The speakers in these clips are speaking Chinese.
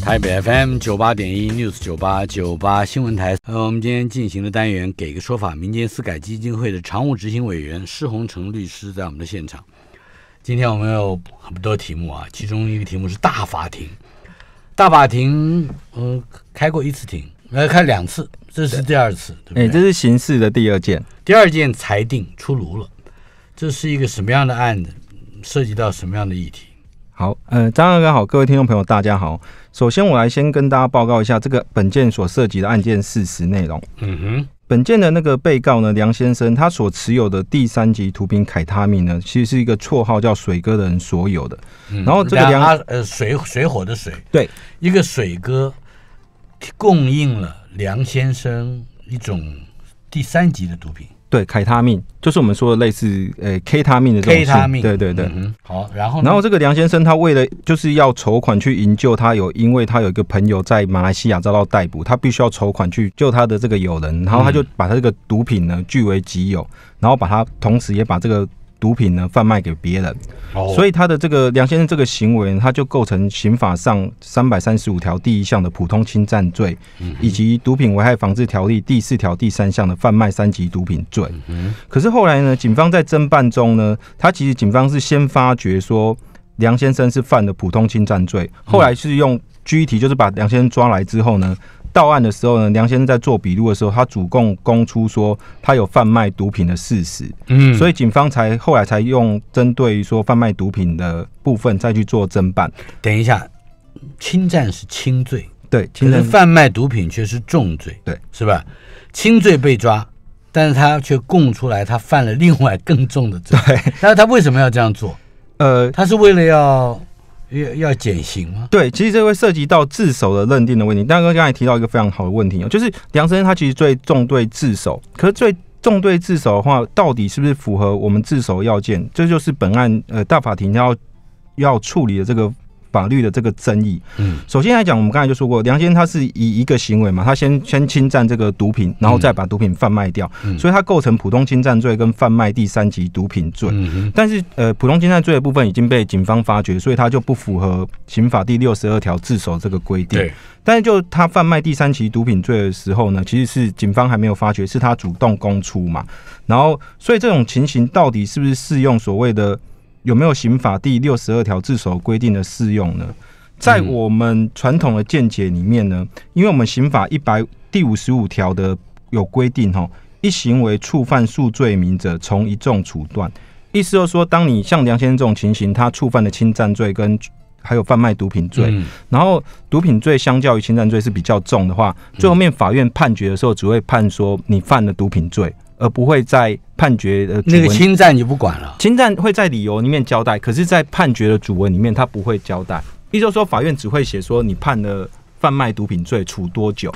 台北 FM 九八点一 News 九八九八新闻台。呃，我们今天进行的单元，给个说法。民间私改基金会的常务执行委员施洪成律师在我们的现场。今天我们有很多题目啊，其中一个题目是大法庭。大法庭，嗯，开过一次庭，呃，开两次，这是第二次，对不对？这是刑事的第二件，第二件裁定出炉了。这是一个什么样的案子？涉及到什么样的议题？好，呃，张大哥好，各位听众朋友大家好。首先，我来先跟大家报告一下这个本件所涉及的案件事实内容。嗯哼，本件的那个被告呢，梁先生，他所持有的第三级毒品凯他米呢，其实是一个绰号叫“水哥”的人所有的。然后这个梁呃水水火的水，对，一个水哥供应了梁先生一种第三级的毒品。对，凯他命就是我们说的类似，呃，K 他命的这种。K 他命。对对对。好，然后。然后这个梁先生他为了就是要筹款去营救他有，因为他有一个朋友在马来西亚遭到逮捕，他必须要筹款去救他的这个友人，然后他就把他这个毒品呢据为己有，然后把他同时也把这个。毒品呢，贩卖给别人，所以他的这个梁先生这个行为，他就构成刑法上三百三十五条第一项的普通侵占罪，以及毒品危害防治条例第四条第三项的贩卖三级毒品罪。可是后来呢，警方在侦办中呢，他其实警方是先发觉说梁先生是犯的普通侵占罪，后来是用具体就是把梁先生抓来之后呢。到案的时候呢，梁先生在做笔录的时候，他主供供出说他有贩卖毒品的事实，嗯，所以警方才后来才用针对说贩卖毒品的部分再去做侦办。等一下，侵占是轻罪，对，侵占贩卖毒品却是重罪，对，是吧？轻罪被抓，但是他却供出来他犯了另外更重的罪。那他为什么要这样做？呃，他是为了要。要要减刑吗？对，其实这会涉及到自首的认定的问题。但刚刚也提到一个非常好的问题哦，就是梁生他其实最重对自首，可是最重对自首的话，到底是不是符合我们自首要件？这就是本案呃大法庭要要处理的这个。法律的这个争议，嗯，首先来讲，我们刚才就说过，梁生他是以一个行为嘛，他先先侵占这个毒品，然后再把毒品贩卖掉，所以他构成普通侵占罪跟贩卖第三级毒品罪。但是，呃，普通侵占罪的部分已经被警方发觉，所以他就不符合刑法第六十二条自首这个规定。但是就他贩卖第三级毒品罪的时候呢，其实是警方还没有发觉，是他主动供出嘛，然后，所以这种情形到底是不是适用所谓的？有没有刑法第六十二条自首规定的适用呢？在我们传统的见解里面呢，因为我们刑法一百第五十五条的有规定哈，一行为触犯数罪名者，从一重处断。意思就是说，当你像梁先生这种情形，他触犯了侵占罪跟还有贩卖毒品罪，然后毒品罪相较于侵占罪是比较重的话，最后面法院判决的时候只会判说你犯了毒品罪。而不会在判决呃那个侵占就不管了，侵占会在理由里面交代，可是，在判决的主文里面，他不会交代。也就是说，法院只会写说你判了贩卖毒品罪，处多久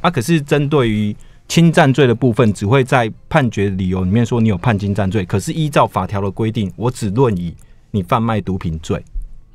啊？可是，针对于侵占罪的部分，只会在判决理由里面说你有判侵占罪。可是，依照法条的规定，我只论以你贩卖毒品罪。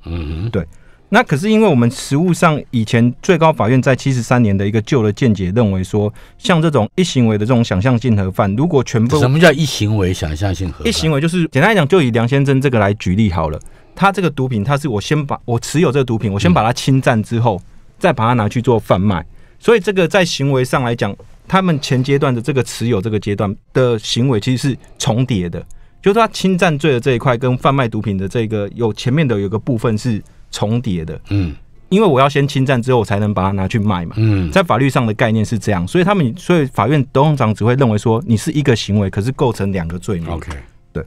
嗯，对。那可是，因为我们实物上以前最高法院在七十三年的一个旧的见解，认为说，像这种一行为的这种想象性合犯，如果全部什么叫一行为想象性合一行为就是简单来讲，就以梁先生这个来举例好了，他这个毒品，他是我先把我持有这个毒品，我先把它侵占之后，再把它拿去做贩卖，所以这个在行为上来讲，他们前阶段的这个持有这个阶段的行为其实是重叠的，就是他侵占罪的这一块跟贩卖毒品的这个有前面的有个部分是。重叠的，嗯，因为我要先侵占之后，我才能把它拿去卖嘛，嗯，在法律上的概念是这样，所以他们所以法院通常只会认为说你是一个行为，可是构成两个罪名，OK，对。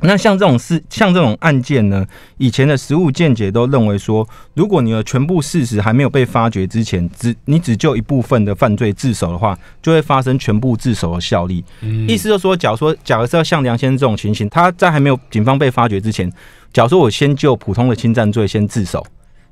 那像这种事，像这种案件呢，以前的实物见解都认为说，如果你的全部事实还没有被发觉之前，只你只就一部分的犯罪自首的话，就会发生全部自首的效力。嗯，意思就是说，假如说，假如说像梁先生这种情形，他在还没有警方被发觉之前。假如说我先就普通的侵占罪先自首，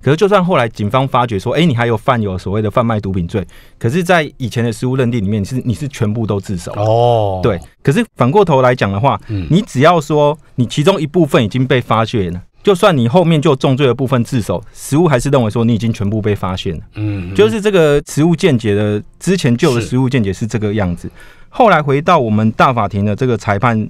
可是就算后来警方发觉说，哎，你还有犯有所谓的贩卖毒品罪，可是，在以前的实物认定里面是你是全部都自首哦，对。可是反过头来讲的话，你只要说你其中一部分已经被发现了，就算你后面就重罪的部分自首，实物还是认为说你已经全部被发现了。嗯，就是这个实物见解的之前旧的实物见解是这个样子。后来回到我们大法庭的这个裁判。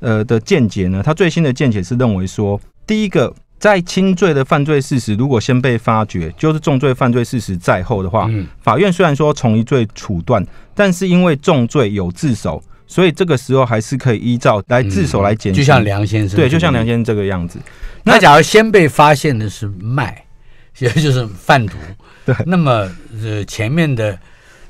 呃的见解呢？他最新的见解是认为说，第一个在轻罪的犯罪事实如果先被发觉，就是重罪犯罪事实在后的话，法院虽然说从一罪处断，但是因为重罪有自首，所以这个时候还是可以依照来自首来减决。就像梁先生对，就像梁先生这个样子。那假如先被发现的是卖，也 就是贩毒，对，那么呃前面的。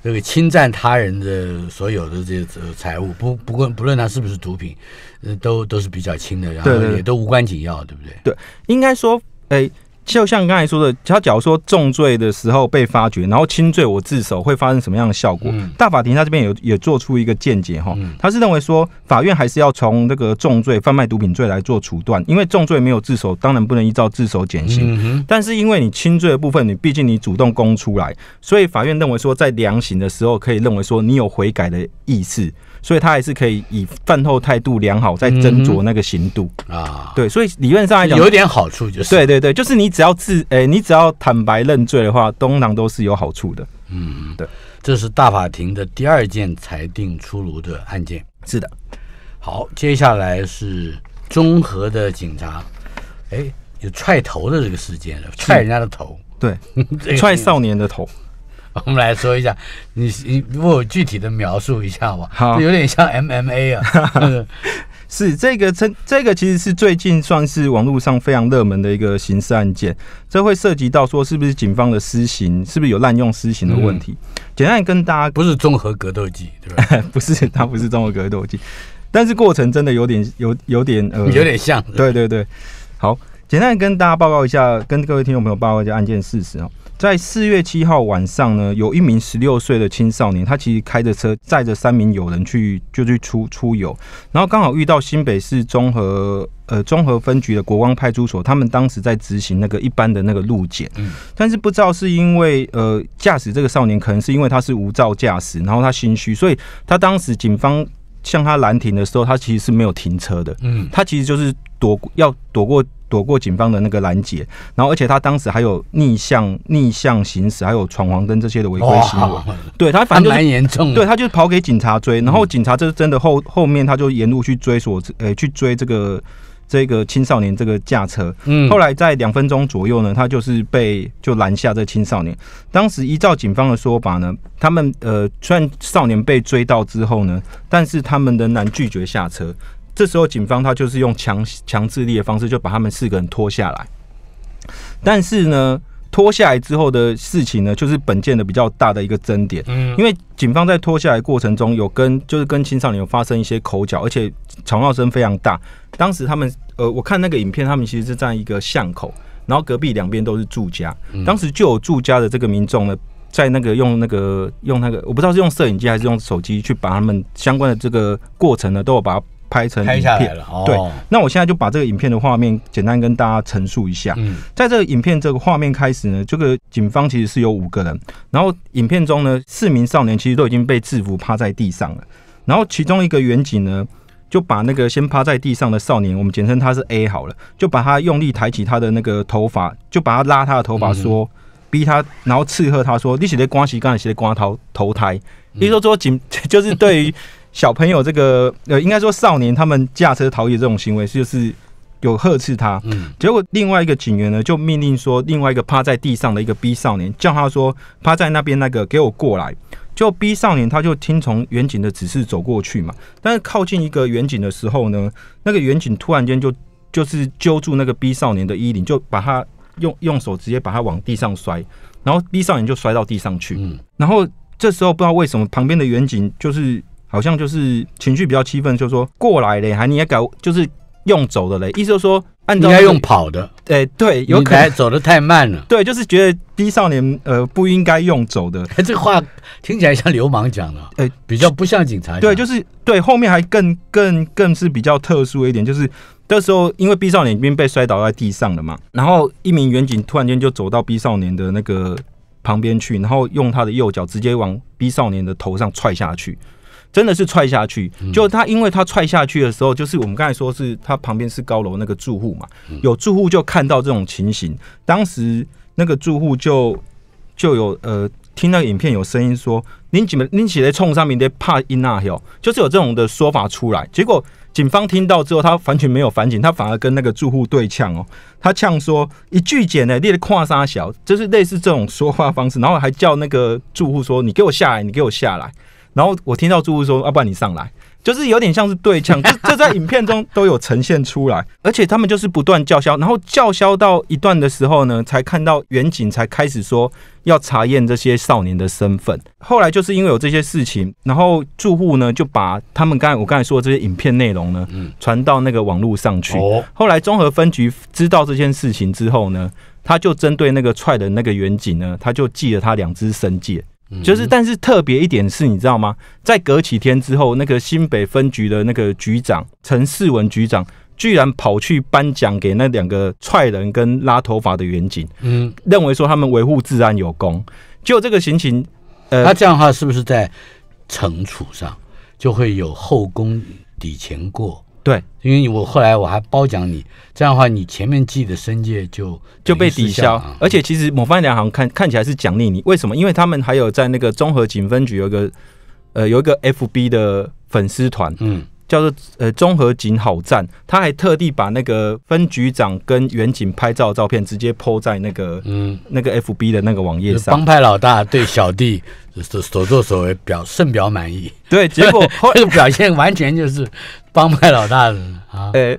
这个侵占他人的所有的这些财物，不不论不论他是不是毒品，呃，都都是比较轻的，然后也都无关紧要，对不对？对，应该说，哎。就像刚才说的，他假如说重罪的时候被发觉，然后轻罪我自首，会发生什么样的效果？大法庭他这边有也做出一个见解哈，他是认为说法院还是要从那个重罪贩卖毒品罪来做处断，因为重罪没有自首，当然不能依照自首减刑。但是因为你轻罪的部分，你毕竟你主动供出来，所以法院认为说在量刑的时候可以认为说你有悔改的意思。所以他还是可以以饭后态度良好再斟酌那个刑度啊，对，所以理论上来讲有一点好处就是，对对对，就是你只要自诶，你只要坦白认罪的话，东南都是有好处的。嗯，对，这是大法庭的第二件裁定出炉的案件，是的。好，接下来是综合的警察，哎，有踹头的这个事件了，踹人家的头，对，踹少年的头。我们来说一下，你你帮我具体的描述一下吧，好，有点像 MMA 啊，是这个称这个其实是最近算是网络上非常热门的一个刑事案件，这会涉及到说是不是警方的私刑，是不是有滥用私刑的问题？简单跟大家，不是综合格斗技，对吧？不是，它不是综合格斗技，但是过程真的有点有有点呃有点像，对对对，好。简单跟大家报告一下，跟各位听众朋友报告一下案件事实啊。在四月七号晚上呢，有一名十六岁的青少年，他其实开着车载着三名友人去，就去出出游，然后刚好遇到新北市综合呃综合分局的国光派出所，他们当时在执行那个一般的那个路检。嗯。但是不知道是因为呃驾驶这个少年，可能是因为他是无照驾驶，然后他心虚，所以他当时警方向他拦停的时候，他其实是没有停车的。嗯。他其实就是躲要躲过。躲过警方的那个拦截，然后而且他当时还有逆向逆向行驶，还有闯黄灯这些的违规行为。对他，反正蛮严重。对他就跑给警察追，然后警察这是真的后后面他就沿路去追索，呃，去追这个这个青少年这个驾车。嗯，后来在两分钟左右呢，他就是被就拦下这青少年。当时依照警方的说法呢，他们呃虽然少年被追到之后呢，但是他们仍然拒绝下车。这时候，警方他就是用强强制力的方式就把他们四个人拖下来。但是呢，拖下来之后的事情呢，就是本件的比较大的一个争点。嗯，因为警方在拖下来过程中有跟就是跟青少年有发生一些口角，而且吵闹声非常大。当时他们呃，我看那个影片，他们其实是在一个巷口，然后隔壁两边都是住家。当时就有住家的这个民众呢，在那个用那个用那个我不知道是用摄影机还是用手机去把他们相关的这个过程呢，都有把。拍成影片了，对。那我现在就把这个影片的画面简单跟大家陈述一下。嗯，在这个影片这个画面开始呢，这个警方其实是有五个人，然后影片中呢，四名少年其实都已经被制服趴在地上了，然后其中一个远景呢，就把那个先趴在地上的少年，我们简称他是 A 好了，就把他用力抬起他的那个头发，就把他拉他的头发，说逼他，然后斥喝他说：“你写的瓜西干，写的瓜头投胎。”你说说警，就是对于。小朋友，这个呃，应该说少年，他们驾车逃逸这种行为，就是有呵斥他。嗯，结果另外一个警员呢，就命令说另外一个趴在地上的一个 B 少年，叫他说趴在那边那个给我过来。就 B 少年他就听从远景的指示走过去嘛。但是靠近一个远景的时候呢，那个远景突然间就就是揪住那个 B 少年的衣领，就把他用用手直接把他往地上摔，然后 B 少年就摔到地上去。嗯，然后这时候不知道为什么旁边的远景就是。好像就是情绪比较气愤，就说过来嘞，还你也敢，就是用走的嘞，意思就说按照应该用跑的，哎对，有可爱走的太慢了，对，就是觉得 B 少年呃不应该用走的，这话听起来像流氓讲的，哎，比较不像警察。对，就是对，后面还更更更是比较特殊一点，就是那时候因为 B 少年已经被摔倒在地上了嘛，然后一名远警突然间就走到 B 少年的那个旁边去，然后用他的右脚直接往 B 少年的头上踹下去。真的是踹下去，就他，因为他踹下去的时候，就是我们刚才说是他旁边是高楼那个住户嘛，有住户就看到这种情形。当时那个住户就就有呃，听那个影片有声音说，拎起么拎起来冲上，明天怕一那哟！”就是有这种的说法出来。结果警方听到之后，他完全没有反警，他反而跟那个住户对呛哦，他呛说一句简呢，列的跨沙小，就是类似这种说话方式，然后还叫那个住户说，你给我下来，你给我下来。然后我听到住户说：“要不然你上来，就是有点像是对枪，这这在影片中都有呈现出来。而且他们就是不断叫嚣，然后叫嚣到一段的时候呢，才看到远景，才开始说要查验这些少年的身份。后来就是因为有这些事情，然后住户呢就把他们刚才我刚才说的这些影片内容呢，传到那个网络上去。后来综合分局知道这件事情之后呢，他就针对那个踹的那个远景呢，他就记了他两只神戒。”就是，但是特别一点是你知道吗？在隔几天之后，那个新北分局的那个局长陈世文局长，居然跑去颁奖给那两个踹人跟拉头发的员警，嗯，认为说他们维护治安有功。就这个行情，呃，他这样的话是不是在惩处上就会有后宫抵前过？对，因为我后来我还褒奖你，这样的话，你前面记的申诫就就被抵消。而且其实某方两行看看起来是奖励你，为什么？因为他们还有在那个综合警分局有一个呃有一个 F B 的粉丝团，嗯，叫做呃综合警好赞，他还特地把那个分局长跟远景拍照照片直接铺在那个嗯那个 F B 的那个网页上。帮派老大对小弟所所作所为表甚表满意。对，结果后来表现完全就是。帮派老大人，诶，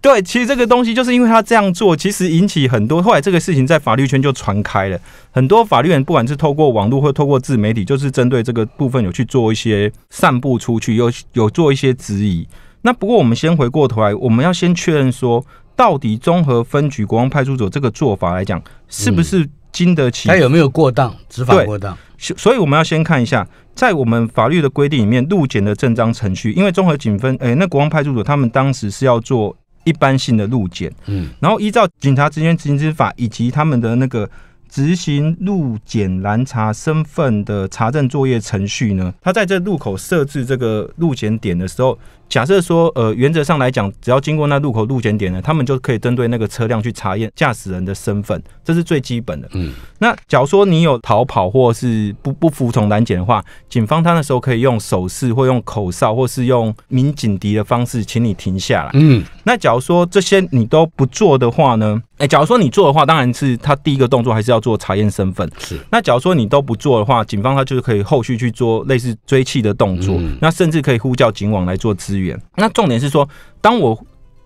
对，其实这个东西就是因为他这样做，其实引起很多。后来这个事情在法律圈就传开了，很多法律人不管是透过网络或透过自媒体，就是针对这个部分有去做一些散布出去，又有做一些质疑。那不过我们先回过头来，我们要先确认说，到底综合分局国王派出所这个做法来讲，是不是经得起？他有没有过当执法？过当？所以我们要先看一下。在我们法律的规定里面，路检的正章程序，因为综合警分诶，那国王派出所他们当时是要做一般性的路检，嗯，然后依照警察执行执行法以及他们的那个执行路检拦查身份的查证作业程序呢，他在这路口设置这个路检点的时候。假设说，呃，原则上来讲，只要经过那路口路检点呢，他们就可以针对那个车辆去查验驾驶人的身份，这是最基本的。嗯。那假如说你有逃跑或是不不服从拦检的话，警方他那时候可以用手势或用口哨或是用鸣警笛的方式，请你停下来。嗯。那假如说这些你都不做的话呢？哎，假如说你做的话，当然是他第一个动作还是要做查验身份。是。那假如说你都不做的话，警方他就是可以后续去做类似追气的动作。嗯。那甚至可以呼叫警网来做资。资源。那重点是说，当我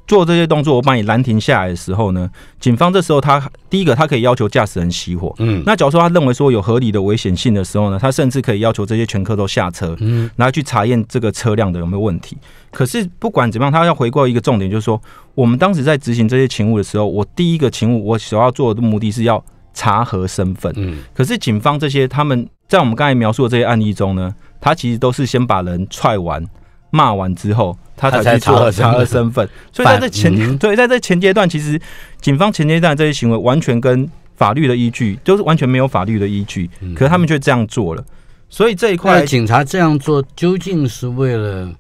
做这些动作，我把你拦停下来的时候呢，警方这时候他第一个，他可以要求驾驶人熄火。嗯，那假如说他认为说有合理的危险性的时候呢，他甚至可以要求这些乘客都下车，嗯，然后去查验这个车辆的有没有问题。可是不管怎么样，他要回过一个重点，就是说我们当时在执行这些勤务的时候，我第一个勤务，我所要做的目的是要查核身份。嗯，可是警方这些他们在我们刚才描述的这些案例中呢，他其实都是先把人踹完。骂完之后，他才去查查身份。所以在这前对在这前阶段，其实警方前阶段这些行为完全跟法律的依据都是完全没有法律的依据，可是他们却这样做了。所以这一块，警察这样做究竟是为了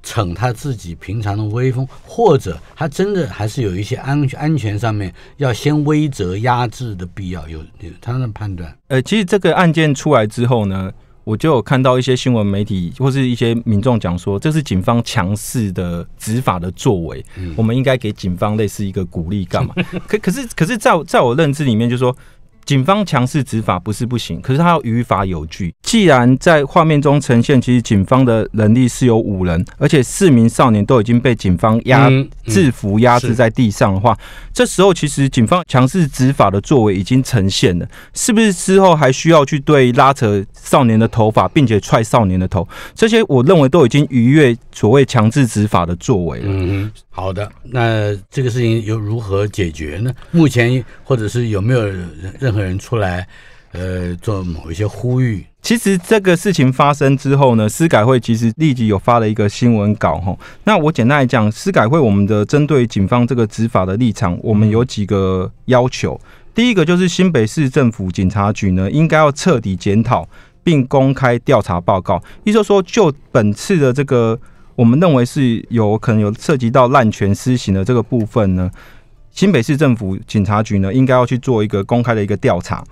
逞他自己平常的威风，或者他真的还是有一些安安全上面要先威则压制的必要？有有他的判断？呃，其实这个案件出来之后呢？我就有看到一些新闻媒体或是一些民众讲说，这是警方强势的执法的作为，我们应该给警方类似一个鼓励，干嘛？可可是可是在在我认知里面，就说。警方强势执法不是不行，可是他要于法有据。既然在画面中呈现，其实警方的能力是有五人，而且四名少年都已经被警方压制服、压制在地上的话，这时候其实警方强势执法的作为已经呈现了。是不是之后还需要去对拉扯少年的头发，并且踹少年的头？这些我认为都已经逾越所谓强制执法的作为了。嗯，好的。那这个事情又如何解决呢？目前或者是有没有任？何人出来，呃，做某一些呼吁。其实这个事情发生之后呢，司改会其实立即有发了一个新闻稿，吼。那我简单来讲，司改会我们的针对警方这个执法的立场，我们有几个要求。第一个就是新北市政府警察局呢，应该要彻底检讨，并公开调查报告。意思说，就本次的这个，我们认为是有可能有涉及到滥权施行的这个部分呢。新北市政府警察局呢，应该要去做一个公开的一个调查。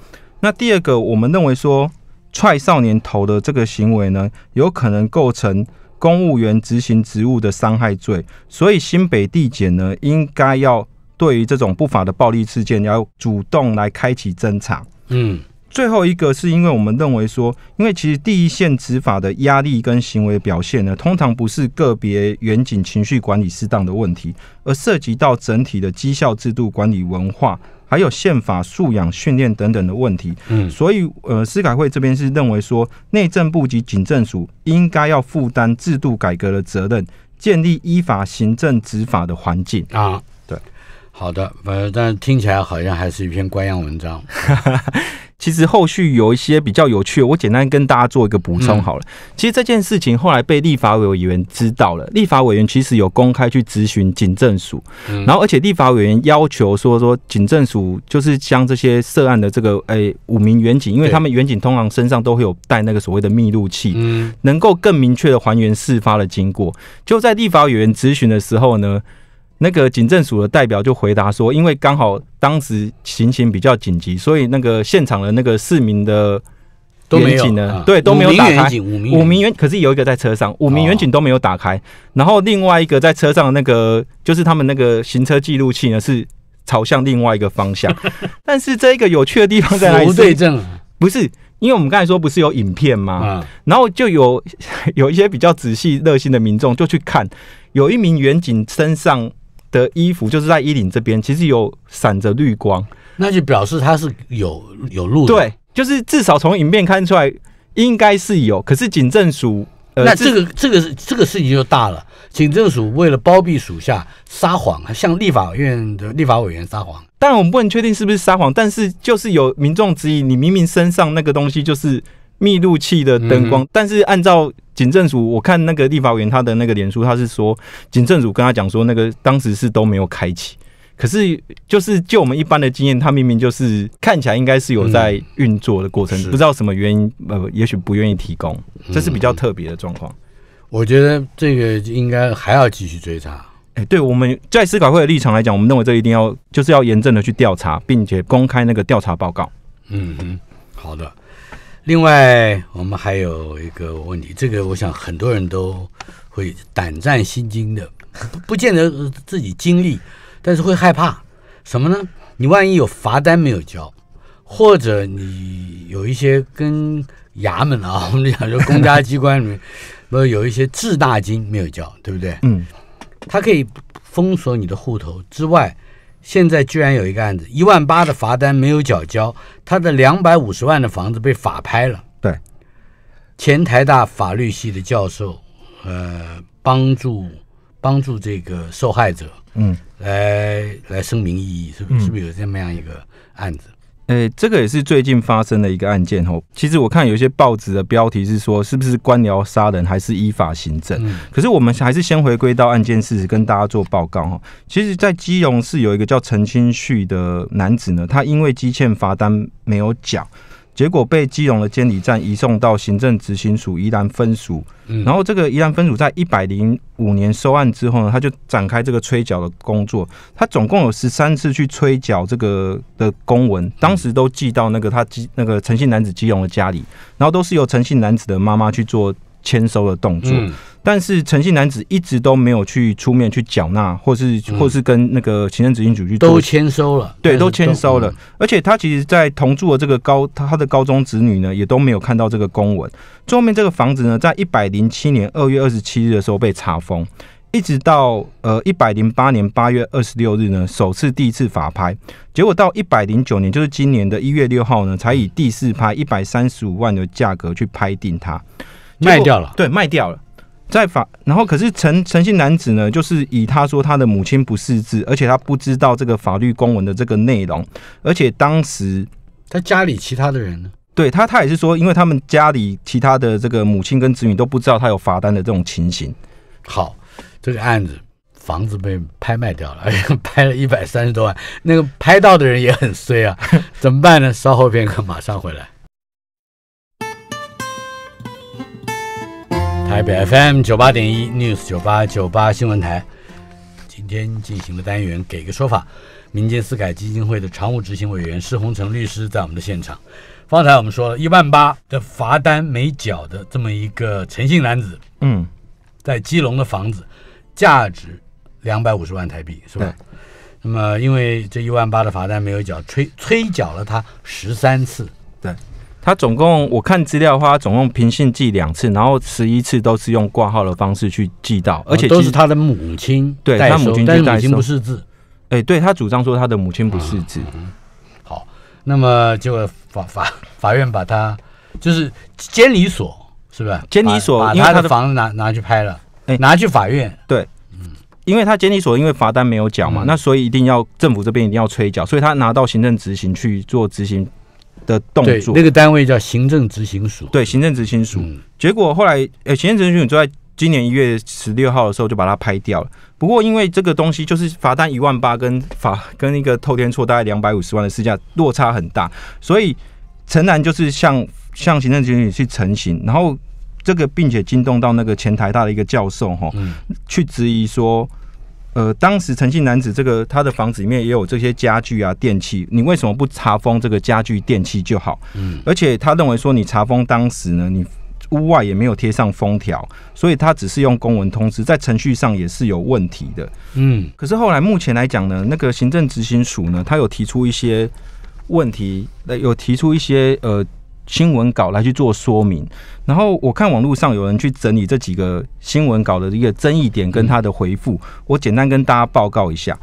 那第二个，我们认为说踹少年头的这个行为呢，有可能构成公务员执行职务的伤害罪，所以新北地检呢，应该要对于这种不法的暴力事件，要主动来开启侦查。嗯。最后一个是因为我们认为说，因为其实第一线执法的压力跟行为表现呢，通常不是个别远景情绪管理适当的问题，而涉及到整体的绩效制度、管理文化，还有宪法素养训练等等的问题。嗯，所以呃，司改会这边是认为说，内政部及警政署应该要负担制度改革的责任，建立依法行政执法的环境啊。好的，呃，但听起来好像还是一篇官样文章。其实后续有一些比较有趣我简单跟大家做一个补充好了。其实这件事情后来被立法委员知道了，立法委员其实有公开去咨询警政署，然后而且立法委员要求说说警政署就是将这些涉案的这个呃五名远警，因为他们远警通常身上都会有带那个所谓的密录器，嗯、能够更明确的还原事发的经过。就在立法委员咨询的时候呢。那个警政署的代表就回答说：“因为刚好当时情形比较紧急，所以那个现场的那个市民的远景呢，对都没有打开。五名远，可是有一个在车上，五名远景都没有打开。然后另外一个在车上，那个就是他们那个行车记录器呢，是朝向另外一个方向。但是这个有趣的地方在哪里？无罪症，不是？因为我们刚才说不是有影片吗？然后就有 有一些比较仔细热心的民众就去看，有一名远景身上。”的衣服就是在衣领这边，其实有闪着绿光，那就表示它是有有路。对，就是至少从影片看出来应该是有，可是警政署，那这个这个这个事情就大了。警政署为了包庇属下撒谎，向立法院的立法委员撒谎。但我们不能确定是不是撒谎，但是就是有民众质疑，你明明身上那个东西就是密录器的灯光，但是按照。警政署，我看那个立法委员他的那个脸书，他是说警政署跟他讲说，那个当时是都没有开启，可是就是就我们一般的经验，他明明就是看起来应该是有在运作的过程，不知道什么原因，呃，也许不愿意提供，这是比较特别的状况。我觉得这个应该还要继续追查。哎，对，我们在司改会的立场来讲，我们认为这一定要就是要严正的去调查，并且公开那个调查报告。嗯哼，好的。另外，我们还有一个问题，这个我想很多人都会胆战心惊的，不不见得自己经历，但是会害怕什么呢？你万一有罚单没有交，或者你有一些跟衙门啊，我们讲说公家机关里面，不有一些滞纳金没有交，对不对？嗯，它可以封锁你的户头之外。现在居然有一个案子，一万八的罚单没有缴交，他的两百五十万的房子被法拍了。对，前台大法律系的教授，呃，帮助帮助这个受害者，嗯，来来声明异议，是是不是有这么样一个案子？哎，这个也是最近发生的一个案件哦。其实我看有些报纸的标题是说，是不是官僚杀人还是依法行政？可是我们还是先回归到案件事实，跟大家做报告哦。其实，在基隆市有一个叫陈清旭的男子呢，他因为积欠罚单没有缴。结果被基隆的监理站移送到行政执行署宜兰分署，然后这个宜兰分署在一百零五年收案之后呢，他就展开这个催缴的工作。他总共有十三次去催缴这个的公文，当时都寄到那个他基那个诚信男子基隆的家里，然后都是由诚信男子的妈妈去做。签收的动作，但是诚信男子一直都没有去出面去缴纳，或是或是跟那个行政执行组去都签收了。对，都签收了。而且他其实，在同住的这个高他的高中子女呢，也都没有看到这个公文。最后面这个房子呢，在一百零七年二月二十七日的时候被查封，一直到呃一百零八年八月二十六日呢，首次第一次法拍，结果到一百零九年，就是今年的一月六号呢，才以第四拍一百三十五万的价格去拍定它。卖掉了，对，卖掉了，在法，然后可是诚诚信男子呢，就是以他说他的母亲不识字，而且他不知道这个法律公文的这个内容，而且当时他家里其他的人呢，对他他也是说，因为他们家里其他的这个母亲跟子女都不知道他有罚单的这种情形。好，这个案子房子被拍卖掉了，而 且拍了一百三十多万，那个拍到的人也很衰啊，怎么办呢？稍后片刻，马上回来。台北 FM 九八点一 News 九八九八新闻台，今天进行的单元，给个说法。民间私改基金会的常务执行委员施洪成律师在我们的现场。方才我们说了一万八的罚单没缴的这么一个诚信男子，嗯，在基隆的房子价值两百五十万台币，是吧？那么因为这一万八的罚单没有缴，催催缴了他十三次，对。他总共我看资料的话，总共平信寄两次，然后十一次都是用挂号的方式去寄到，而且都是他的母亲，对他母亲，但是母亲不识字，哎，对他主张说他的母亲不识字。好，那么就法法法院把他就是监理所，是不是监理所？把为他的房子拿拿去拍了，哎，拿去法院。对，因为他监理所因为罚单没有缴嘛，那所以一定要政府这边一定要催缴，所以他拿到行政执行去做执行。的动作，那个单位叫行政执行署，对行政执行署。结果后来，呃，行政执行署就在今年一月十六号的时候就把它拍掉了。不过因为这个东西就是罚单一万八，跟罚 跟一个透天错大概两百五十万的市价落差很大，所以陈南就是向向行政执行署去陈情，然后这个并且惊动到那个前台大的一个教授哈，去质疑说。呃，当时陈姓男子这个他的房子里面也有这些家具啊、电器，你为什么不查封这个家具电器就好？嗯，而且他认为说你查封当时呢，你屋外也没有贴上封条，所以他只是用公文通知，在程序上也是有问题的。嗯，可是后来目前来讲呢，那个行政执行署呢，他有提出一些问题，有提出一些呃。新闻稿来去做说明，然后我看网络上有人去整理这几个新闻稿的一个争议点跟他的回复，我简单跟大家报告一下。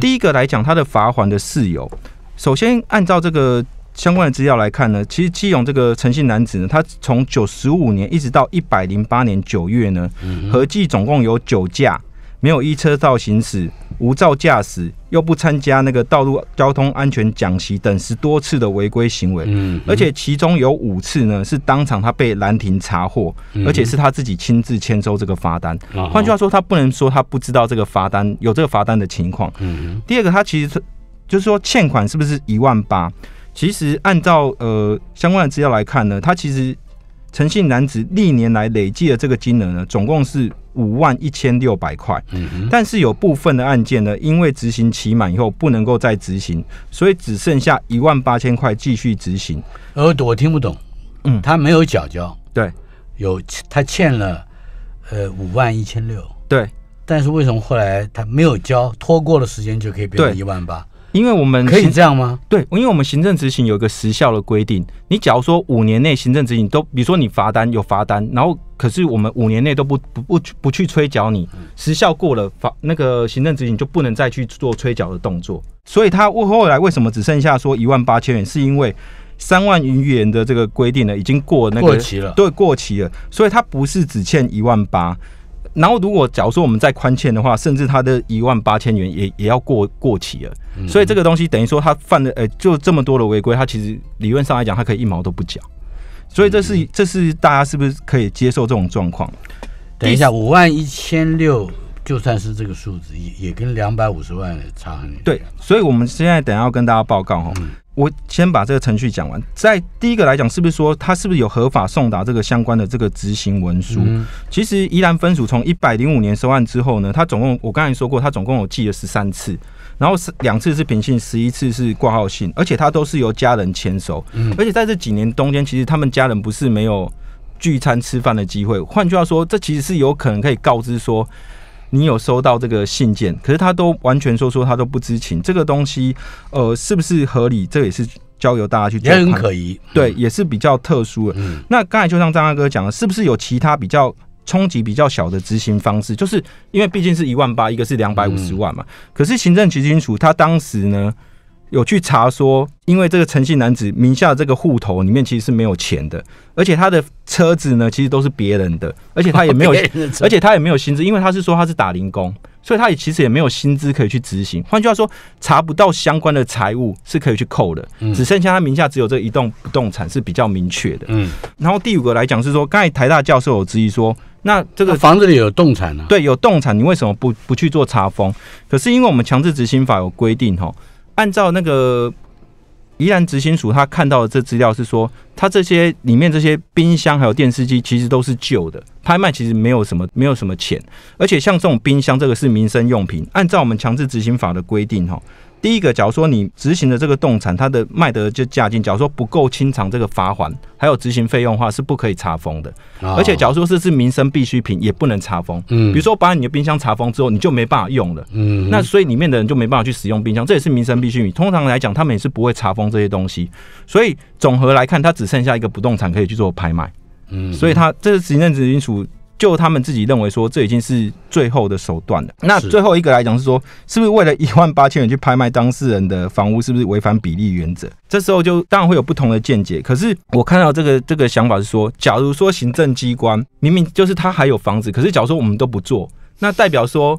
第一个来讲他的罚还的事由，首先按照这个相关的资料来看呢，其实基勇这个诚信男子呢，他从九十五年一直到一百零八年九月呢，合计总共有九架没有依车道行驶。无照驾驶，又不参加那个道路交通安全讲习等十多次的违规行为，嗯，而且其中有五次呢是当场他被拦停查获，而且是他自己亲自签收这个罚单。换句话说，他不能说他不知道这个罚单有这个罚单的情况。嗯，第二个，他其实就是说欠款是不是一万八？其实按照呃相关的资料来看呢，他其实。诚信男子历年来累计的这个金额呢，总共是五万一千六百块。嗯，但是有部分的案件呢，因为执行期满以后不能够再执行，所以只剩下一万八千块继续执行。呃，我听不懂。嗯，他没有缴交。对，有他欠了，呃，五万一千六。对，但是为什么后来他没有交？拖过了时间就可以变成一万八？因为我们可以这样吗？对，因为我们行政执行有一个时效的规定，你假如说五年内行政执行都，比如说你罚单有罚单，然后可是我们五年内都不不不不去催缴你，时效过了，罚那个行政执行就不能再去做催缴的动作。所以他后后来为什么只剩下说一万八千元，是因为三万余元的这个规定呢，已经过那个过期了，对，过期了，所以他不是只欠一万八。然后，如果假如说我们再宽欠的话，甚至他的一万八千元也也要过过期了。所以这个东西等于说他犯的呃就这么多的违规，他其实理论上来讲，他可以一毛都不缴。所以这是这是大家是不是可以接受这种状况？等一下，五万一千六就算是这个数字，也也跟两百五十万差。很对，所以我们现在等下要跟大家报告哦。我先把这个程序讲完。在第一个来讲，是不是说他是不是有合法送达这个相关的这个执行文书？其实宜兰分署从一百零五年收案之后呢，他总共我刚才说过，他总共有寄了十三次，然后是两次是平信，十一次是挂号信，而且他都是由家人签收。嗯，而且在这几年冬天，其实他们家人不是没有聚餐吃饭的机会。换句话说，这其实是有可能可以告知说。你有收到这个信件，可是他都完全说说他都不知情，这个东西，呃，是不是合理？这也是交由大家去研也很可疑，对，也是比较特殊的。那刚才就像张大哥讲的，是不是有其他比较冲击比较小的执行方式？就是因为毕竟是一万八，一个是两百五十万嘛。可是行政局金署他当时呢？有去查说，因为这个诚信男子名下这个户头里面其实是没有钱的，而且他的车子呢，其实都是别人的，而且他也没有，而且他也没有薪资，因为他是说他是打零工，所以他也其实也没有薪资可以去执行。换句话说，查不到相关的财务是可以去扣的，只剩下他名下只有这一栋不动产是比较明确的。嗯，然后第五个来讲是说，刚才台大教授有质疑说，那这个房子里有动产啊？对，有动产，你为什么不不去做查封？可是因为我们强制执行法有规定，哈。按照那个宜兰执行署，他看到的这资料是说，他这些里面这些冰箱还有电视机其实都是旧的，拍卖其实没有什么，没有什么钱。而且像这种冰箱，这个是民生用品，按照我们强制执行法的规定，哈。第一个，假如说你执行的这个动产，它的卖得就价金，假如说不够清偿这个罚还，还有执行费用的话是不可以查封的。而且，假如说这是民生必需品，也不能查封。嗯，比如说把你的冰箱查封之后，你就没办法用了。嗯，那所以里面的人就没办法去使用冰箱，这也是民生必需品。通常来讲，他们也是不会查封这些东西。所以总和来看，它只剩下一个不动产可以去做拍卖。嗯，所以它这是行政执行署就他们自己认为说，这已经是最后的手段了。那最后一个来讲是说，是不是为了一万八千元去拍卖当事人的房屋，是不是违反比例原则？这时候就当然会有不同的见解。可是我看到这个这个想法是说，假如说行政机关明明就是他还有房子，可是假如说我们都不做，那代表说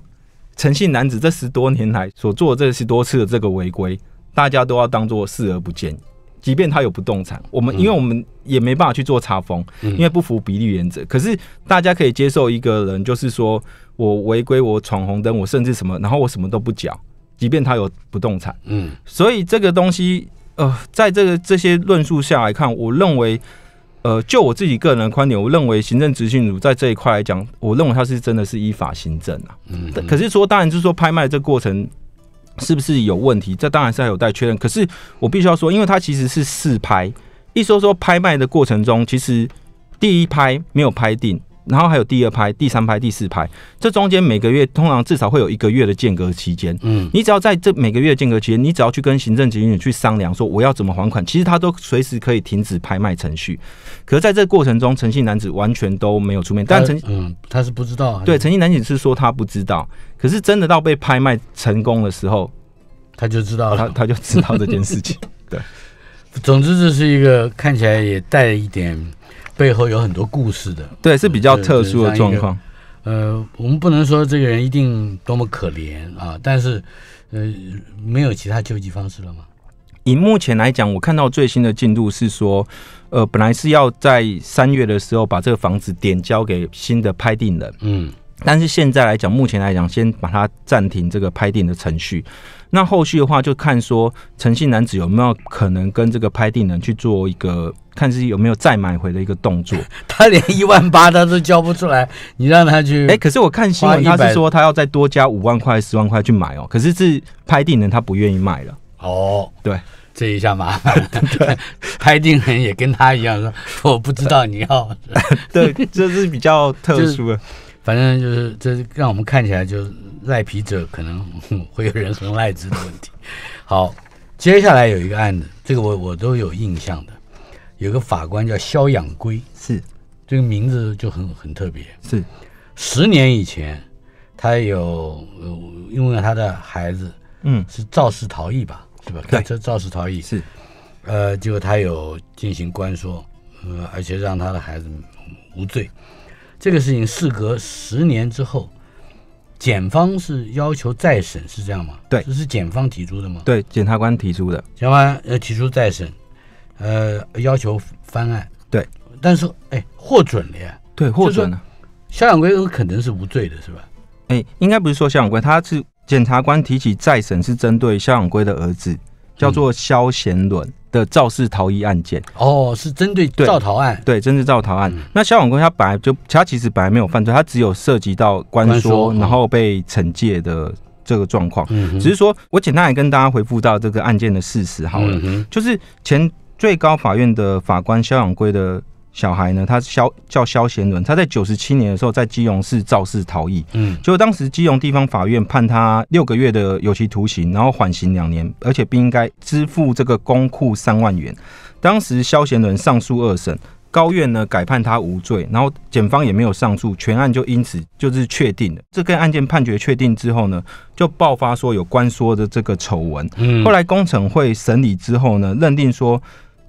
诚信男子这十多年来所做的这十多次的这个违规，大家都要当做视而不见？即便他有不动产，我们因为我们也没办法去做查封，因为不符比例原则。可是大家可以接受一个人，就是说我违规，我闯红灯，我甚至什么，然后我什么都不缴。即便他有不动产，嗯，所以这个东西，呃，在这个这些论述下来看，我认为，呃，就我自己个人观点，我认为行政执行组在这一块来讲，我认为他是真的是依法行政啊。嗯，可是说，当然就是说拍卖这过程。是不是有问题？这当然是还有待确认。可是我必须要说，因为它其实是四拍。一说说拍卖的过程中，其实第一拍没有拍定。然后还有第二拍、第三拍、第四拍，这中间每个月通常至少会有一个月的间隔期间。嗯，你只要在这每个月间隔期间，你只要去跟行政执行去商量说我要怎么还款，其实他都随时可以停止拍卖程序。可是在这过程中，诚信男子完全都没有出面。但诚，嗯，他是不知道。对，诚信男子是说他不知道，可是真的到被拍卖成功的时候，他就知道，他他就知道这件事情。对，总之这是一个看起来也带一点。背后有很多故事的，对，是比较特殊的状况。呃，我们不能说这个人一定多么可怜啊，但是，呃，没有其他救济方式了吗？以目前来讲，我看到最新的进度是说，呃，本来是要在三月的时候把这个房子点交给新的拍定人。嗯。但是现在来讲，目前来讲，先把它暂停这个拍定的程序。那后续的话，就看说诚信男子有没有可能跟这个拍定人去做一个，看是有没有再买回的一个动作。他连一万八他都交不出来，你让他去哎？可是我看新闻，他是说他要再多加五万块、十万块去买哦。可是是拍定人他不愿意卖了哦。对，这一下麻烦。对，拍定人也跟他一样说我不知道你要。对，这是比较特殊的。反正就是这让我们看起来就是赖皮者可能会有人很赖之的问题。好，接下来有一个案子，这个我我都有印象的。有个法官叫肖养圭，是这个名字就很很特别。是，十年以前，他有因为他的孩子，嗯，是肇事逃逸吧，是吧？开车肇事逃逸是，呃，就他有进行关说，呃，而且让他的孩子无罪。这个事情事隔十年之后，检方是要求再审，是这样吗？对，这是检方提出的吗？对，检察官提出的。检察官呃提出再审，呃要求翻案。对，但是哎获准了呀。对，获准了。肖养圭可能是无罪的，是吧？哎，应该不是说肖养圭，他是检察官提起再审是针对肖养圭的儿子，叫做肖贤伦。的肇事逃逸案件哦，是针对肇逃案，对，针对肇逃案。那肖永贵他本来就，他其实本来没有犯罪，他只有涉及到关说，然后被惩戒的这个状况。只是说我简单来跟大家回复到这个案件的事实好了，就是前最高法院的法官肖永贵的。小孩呢，他肖叫肖贤伦，他在九十七年的时候在基隆市肇事逃逸，嗯，就当时基隆地方法院判他六个月的有期徒刑，然后缓刑两年，而且不应该支付这个公库三万元。当时肖贤伦上诉二审，高院呢改判他无罪，然后检方也没有上诉，全案就因此就是确定了。这跟案件判决确定之后呢，就爆发说有关说的这个丑闻，后来工程会审理之后呢，认定说。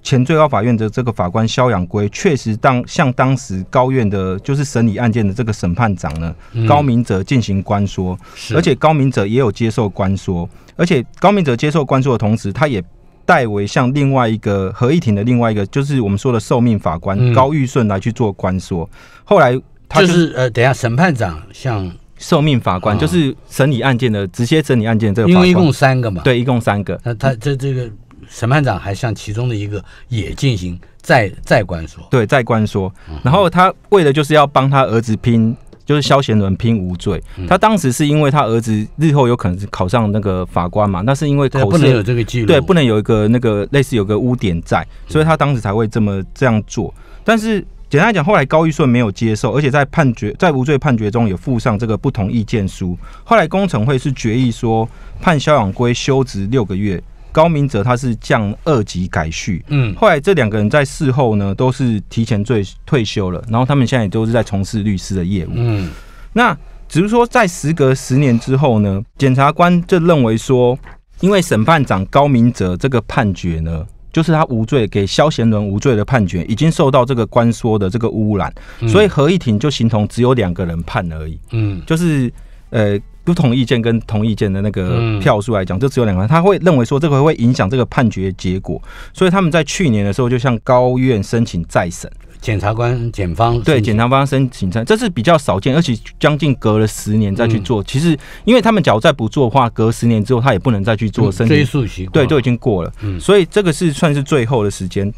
前最高法院的这个法官肖养圭确实当向当时高院的，就是审理案件的这个审判长呢，高明哲进行关说，而且高明哲也有接受关说，而且高明哲接受关说的同时，他也代为向另外一个合议庭的另外一个，就是我们说的受命法官高玉顺来去做关说。后来他就是呃，等一下审判长向受命法官，就是审理案件的直接审理案件这个，因为一共三个嘛，对，一共三个，那他这这个。审判长还向其中的一个也进行再再关说，对，再关说。然后他为了就是要帮他儿子拼，就是萧贤伦拼无罪。他当时是因为他儿子日后有可能考上那个法官嘛，那是因为口能有这个记录，对，不能有一个那个类似有个污点在，所以他当时才会这么这样做。但是简单来讲，后来高玉顺没有接受，而且在判决在无罪判决中也附上这个不同意见书。后来工程会是决议说判肖养圭休职六个月。高明哲他是降二级改序，嗯，后来这两个人在事后呢都是提前退退休了，然后他们现在也都是在从事律师的业务，嗯，那只是说在时隔十年之后呢，检察官就认为说，因为审判长高明哲这个判决呢，就是他无罪给肖贤伦无罪的判决，已经受到这个官说的这个污染，所以合议庭就形同只有两个人判而已，嗯，就是呃。不同意见跟同意见的那个票数来讲，就只有两个人，他会认为说这个会影响这个判决结果，所以他们在去年的时候就向高院申请再审。检察官、检方对，检察方申请再，这是比较少见，而且将近隔了十年再去做。其实，因为他们假如再不做的话，隔十年之后他也不能再去做申诉。追诉对，都已经过了，所以这个是算是最后的时间。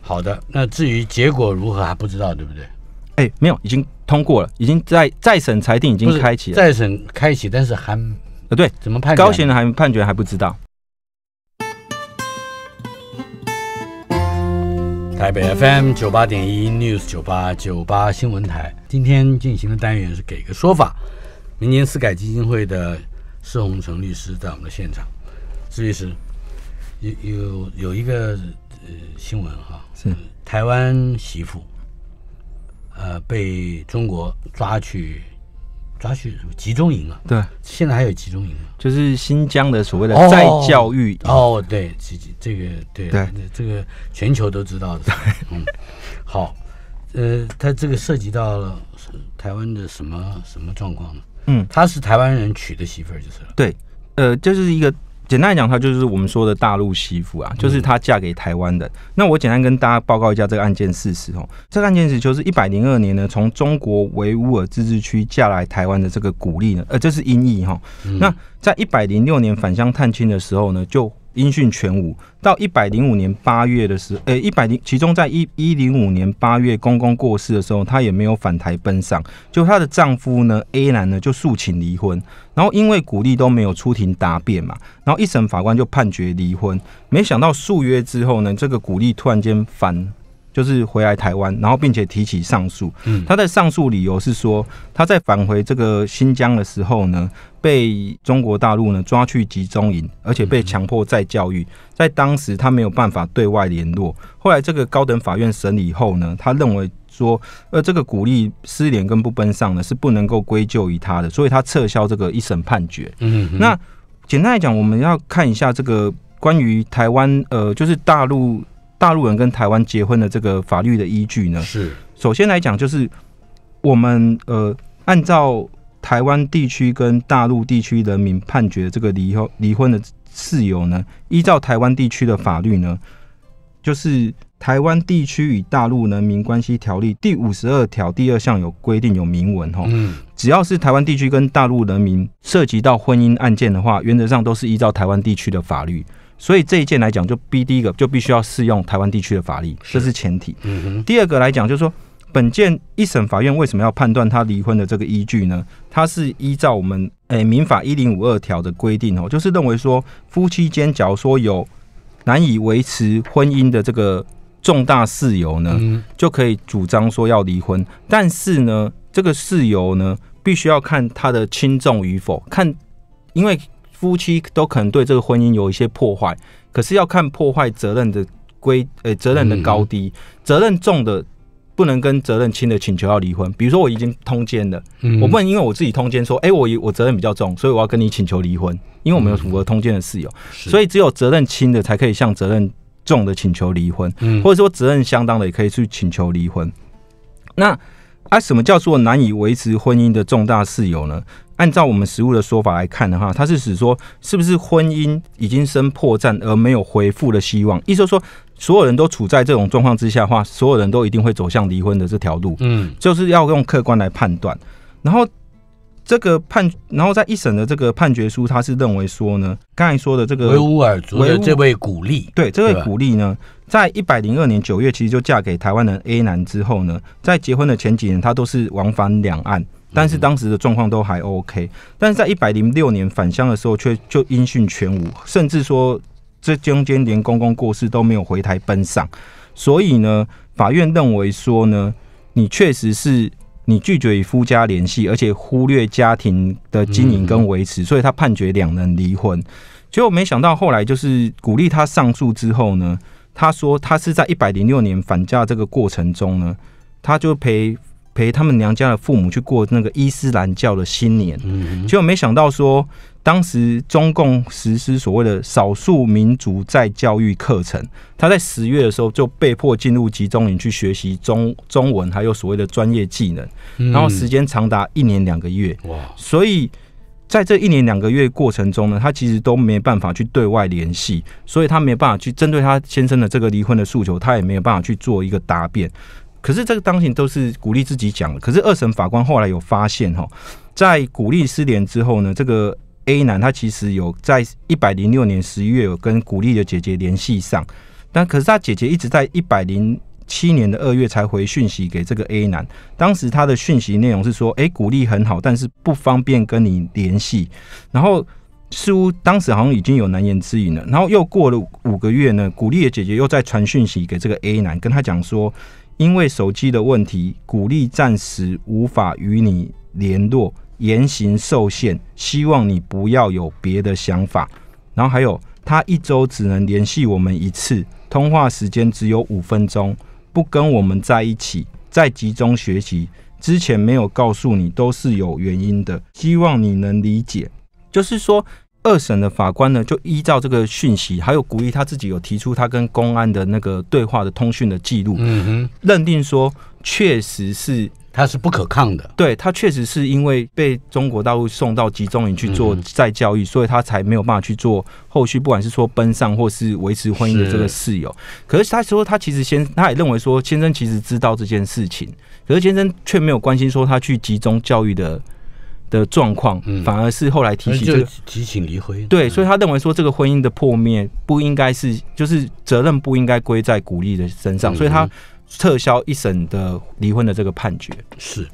好的，那至于结果如何还不知道，对不对？哎，没有，已经通过了，已经在再审裁定已经开启，再审开启，但是还，呃，对，怎么判？高贤的还判决还不知道。台北 FM 九八点一 News 九八九八新闻台，今天进行的单元是给个说法。明年司改基金会的施洪成律师在我们的现场，施律师，有有有一个呃新闻啊，是台湾媳妇。呃，被中国抓去抓去集中营啊。对，现在还有集中营吗？就是新疆的所谓的再教育。哦，对，这这个对对，这个全球都知道的。嗯，好，呃，他这个涉及到了台湾的什么什么状况呢？嗯，他是台湾人娶的媳妇儿就是了。对，呃，这是一个。简单来讲，它就是我们说的大陆媳妇啊，就是她嫁给台湾的。那我简单跟大家报告一下这个案件事实哦。这个案件是，就是一百零二年呢，从中国维吾尔自治区嫁来台湾的这个古丽呢，呃，这是音译哈。那在一百零六年返乡探亲的时候呢，就。音讯全无。到一百零五年八月的时，诶，一百零其中在一一零五年八月公公过世的时候，她也没有返台奔丧。就她的丈夫呢，A 男呢就诉请离婚。然后因为鼓励都没有出庭答辩嘛，然后一审法官就判决离婚。没想到数月之后呢，这个鼓励突然间返，就是回来台湾，然后并且提起上诉。嗯，她的上诉理由是说，她在返回这个新疆的时候呢。被中国大陆呢抓去集中营，而且被强迫再教育。在当时，他没有办法对外联络。后来，这个高等法院审理后呢，他认为说，呃，这个鼓励失联跟不奔丧呢是不能够归咎于他的，所以他撤销这个一审判决。嗯，那简单来讲，我们要看一下这个关于台湾呃，就是大陆大陆人跟台湾结婚的这个法律的依据呢？是。首先来讲，就是我们呃，按照。台湾地区跟大陆地区人民判决这个离后离婚的事由呢，依照台湾地区的法律呢，就是《台湾地区与大陆人民关系条例》第五十二条第二项有规定有明文哈，只要是台湾地区跟大陆人民涉及到婚姻案件的话，原则上都是依照台湾地区的法律。所以这一件来讲，就逼第一个就必须要适用台湾地区的法律，这是前提。第二个来讲，就是说。本件一审法院为什么要判断他离婚的这个依据呢？它是依照我们诶民法一零五二条的规定哦，就是认为说夫妻间，假如说有难以维持婚姻的这个重大事由呢，就可以主张说要离婚。但是呢，这个事由呢，必须要看他的轻重与否，看因为夫妻都可能对这个婚姻有一些破坏，可是要看破坏责任的规诶责任的高低，责任重的。不能跟责任轻的请求要离婚，比如说我已经通奸了，我不能因为我自己通奸说，哎，我我责任比较重，所以我要跟你请求离婚，因为我们有符合通奸的事由，所以只有责任轻的才可以向责任重的请求离婚，或者说责任相当的也可以去请求离婚。那啊，什么叫做难以维持婚姻的重大事由呢？按照我们实物的说法来看的话，它是指说，是不是婚姻已经生破绽而没有回复的希望，意思说。所有人都处在这种状况之下的话，所有人都一定会走向离婚的这条路。嗯，就是要用客观来判断。然后这个判，然后在一审的这个判决书，他是认为说呢，刚才说的这个维吾尔族，的这位鼓励，对这位鼓励呢，在一百零二年九月，其实就嫁给台湾的 A 男之后呢，在结婚的前几年，他都是往返两岸，但是当时的状况都还 OK。但是在一百零六年返乡的时候，却就音讯全无，甚至说。这中间连公公过世都没有回台奔丧，所以呢，法院认为说呢，你确实是你拒绝与夫家联系，而且忽略家庭的经营跟维持，所以他判决两人离婚。结果没想到后来就是鼓励他上诉之后呢，他说他是在一百零六年反嫁这个过程中呢，他就赔。陪他们娘家的父母去过那个伊斯兰教的新年，结果没想到说，当时中共实施所谓的少数民族在教育课程，他在十月的时候就被迫进入集中营去学习中中文，还有所谓的专业技能，然后时间长达一年两个月。哇！所以在这一年两个月过程中呢，他其实都没办法去对外联系，所以他没办法去针对他先生的这个离婚的诉求，他也没有办法去做一个答辩。可是这个当庭都是鼓励自己讲的。可是二审法官后来有发现，哈，在鼓励失联之后呢，这个 A 男他其实有在一百零六年十一月有跟鼓励的姐姐联系上，但可是他姐姐一直在一百零七年的二月才回讯息给这个 A 男。当时他的讯息内容是说：“哎，鼓励很好，但是不方便跟你联系。”然后似乎当时好像已经有难言之隐了。然后又过了五个月呢，鼓励的姐姐又在传讯息给这个 A 男，跟他讲说。因为手机的问题，鼓励暂时无法与你联络，言行受限，希望你不要有别的想法。然后还有，他一周只能联系我们一次，通话时间只有五分钟，不跟我们在一起，在集中学习之前没有告诉你，都是有原因的，希望你能理解。就是说。二审的法官呢，就依照这个讯息，还有古一他自己有提出他跟公安的那个对话的通讯的记录，认定说确实是他是不可抗的。对他确实是因为被中国大陆送到集中营去做再教育，所以他才没有办法去做后续，不管是说奔丧或是维持婚姻的这个事由。可是他说，他其实先他也认为说，先生其实知道这件事情，可是先生却没有关心说他去集中教育的。的状况，反而是后来提起就提醒离婚，对，所以他认为说这个婚姻的破灭不应该是，就是责任不应该归在古丽的身上，所以他撤销一审的离婚的这个判决是，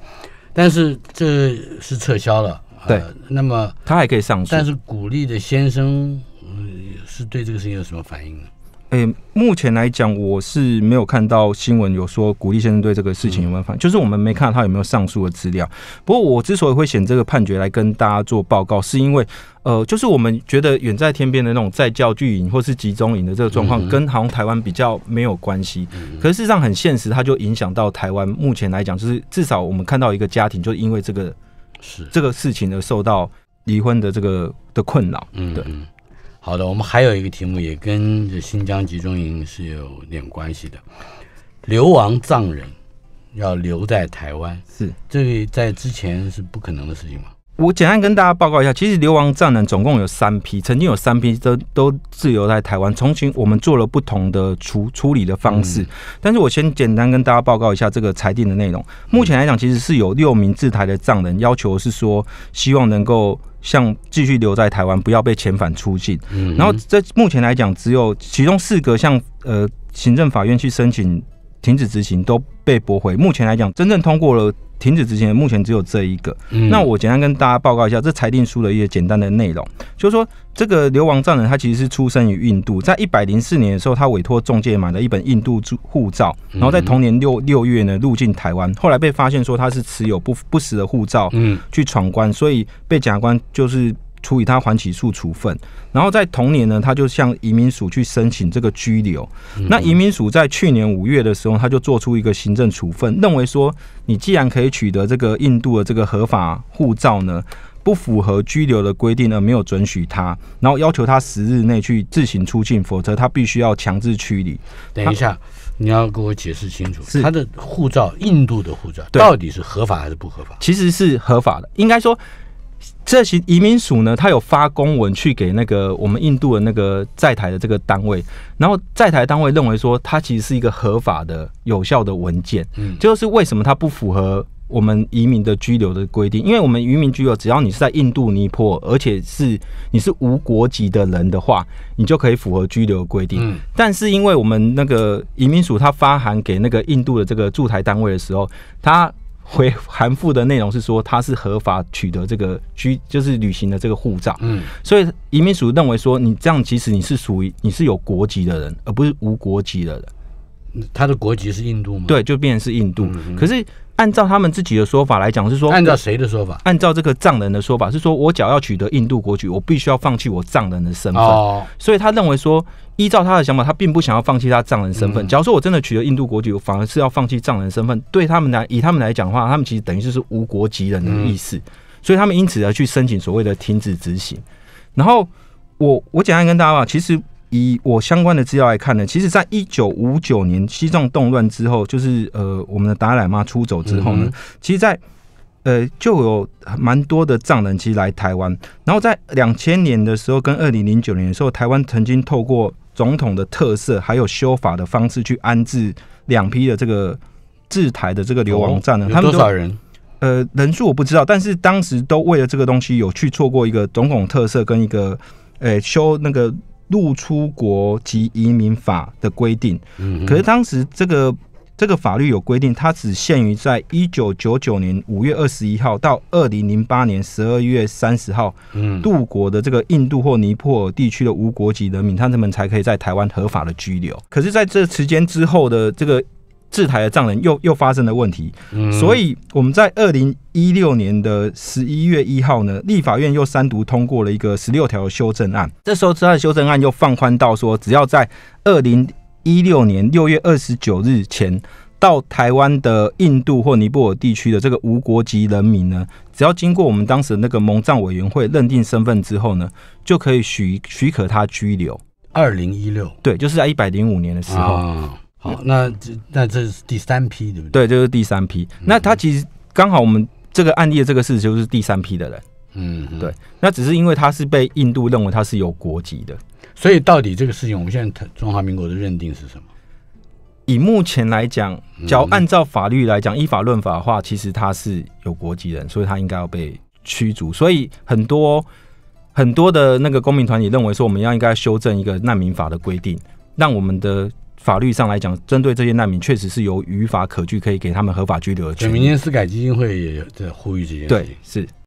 但是这是撤销了，对，那么他还可以上诉，但是古丽的先生嗯是对这个事情有什么反应呢？哎，目前来讲，我是没有看到新闻有说古励先生对这个事情有没有反，就是我们没看到他有没有上诉的资料。不过，我之所以会选这个判决来跟大家做报告，是因为，呃，就是我们觉得远在天边的那种在教聚营或是集中营的这个状况，跟好像台湾比较没有关系。可是事实上很现实，它就影响到台湾。目前来讲，就是至少我们看到一个家庭，就因为这个是这个事情而受到离婚的这个的困扰。嗯，对。好的，我们还有一个题目也跟这新疆集中营是有点关系的，流亡藏人要留在台湾，是这个在之前是不可能的事情嘛？我简单跟大家报告一下，其实流亡藏人总共有三批，曾经有三批都都滞留在台湾，从前我们做了不同的处处理的方式，但是我先简单跟大家报告一下这个裁定的内容。目前来讲，其实是有六名制台的藏人，要求是说希望能够。像继续留在台湾，不要被遣返出境。然后在目前来讲，只有其中四个向呃行政法院去申请停止执行都被驳回。目前来讲，真正通过了。停止执行，目前只有这一个。那我简单跟大家报告一下这裁定书的一些简单的内容，就是说这个流亡藏人他其实是出生于印度，在一百零四年的时候，他委托中介买了一本印度住护照，然后在同年六六月呢入境台湾，后来被发现说他是持有不不实的护照，嗯，去闯关，所以被检察官就是。处以他还起诉处分，然后在同年呢，他就向移民署去申请这个拘留。那移民署在去年五月的时候，他就做出一个行政处分，认为说你既然可以取得这个印度的这个合法护照呢，不符合拘留的规定呢，没有准许他，然后要求他十日内去自行出境，否则他必须要强制驱离。等一下，你要给我解释清楚，是他的护照，印度的护照到底是合法还是不合法？其实是合法的，应该说。这些移民署呢，他有发公文去给那个我们印度的那个在台的这个单位，然后在台单位认为说，它其实是一个合法的有效的文件。嗯，就是为什么它不符合我们移民的居留的规定？因为我们移民居留，只要你是在印度尼泊尔，而且是你是无国籍的人的话，你就可以符合居留规定。嗯，但是因为我们那个移民署他发函给那个印度的这个驻台单位的时候，他。回函复的内容是说，他是合法取得这个居就是旅行的这个护照，嗯，所以移民署认为说，你这样其实你是属于你是有国籍的人，而不是无国籍的人。他的国籍是印度吗？对，就变成是印度。可是按照他们自己的说法来讲，是说按照谁的说法？按照这个藏人的说法是说，我只要取得印度国籍，我必须要放弃我藏人的身份。哦，所以他认为说。依照他的想法，他并不想要放弃他藏人身份。假如说我真的取得印度国籍，我反而是要放弃藏人身份。对他们来，以他们来讲的话，他们其实等于就是无国籍人的意思。所以他们因此而去申请所谓的停止执行。然后我我简单跟大家讲，其实以我相关的资料来看呢，其实，在一九五九年西藏动乱之后，就是呃我们的达赖妈出走之后呢，其实，在呃就有蛮多的藏人其实来台湾。然后在两千年的时候跟二零零九年的时候，台湾曾经透过总统的特色，还有修法的方式去安置两批的这个制台的这个流亡站呢？他们多少人？呃，人数我不知道，但是当时都为了这个东西有去错过一个总统特色跟一个呃修那个入出国及移民法的规定。嗯，可是当时这个。这个法律有规定，它只限于在一九九九年五月二十一号到二零零八年十二月三十号，嗯，度过的这个印度或尼泊尔地区的无国籍人民，他们才可以在台湾合法的居留。可是，在这时间之后的这个制台的藏人又又发生了问题，所以我们在二零一六年的十一月一号呢，立法院又三读通过了一个十六条修正案，这时候它的修正案又放宽到说，只要在二零一六年六月二十九日前到台湾的印度或尼泊尔地区的这个无国籍人民呢，只要经过我们当时那个蒙藏委员会认定身份之后呢，就可以许许可他拘留。二零一六，对，就是在一百零五年的时候。好，那这那这是第三批，对不对？对，就是第三批。那他其实刚好我们这个案例的这个事实就是第三批的人。嗯，对。那只是因为他是被印度认为他是有国籍的。所以，到底这个事情，我们现在中华民国的认定是什么？以目前来讲，只要按照法律来讲，依法论法的话，其实他是有国籍人，所以他应该要被驱逐。所以很多很多的那个公民团体认为说，我们要应该修正一个难民法的规定，让我们的法律上来讲，针对这些难民，确实是有语法可据，可以给他们合法拘留。难民私改基金会也在呼吁这件事，对，是。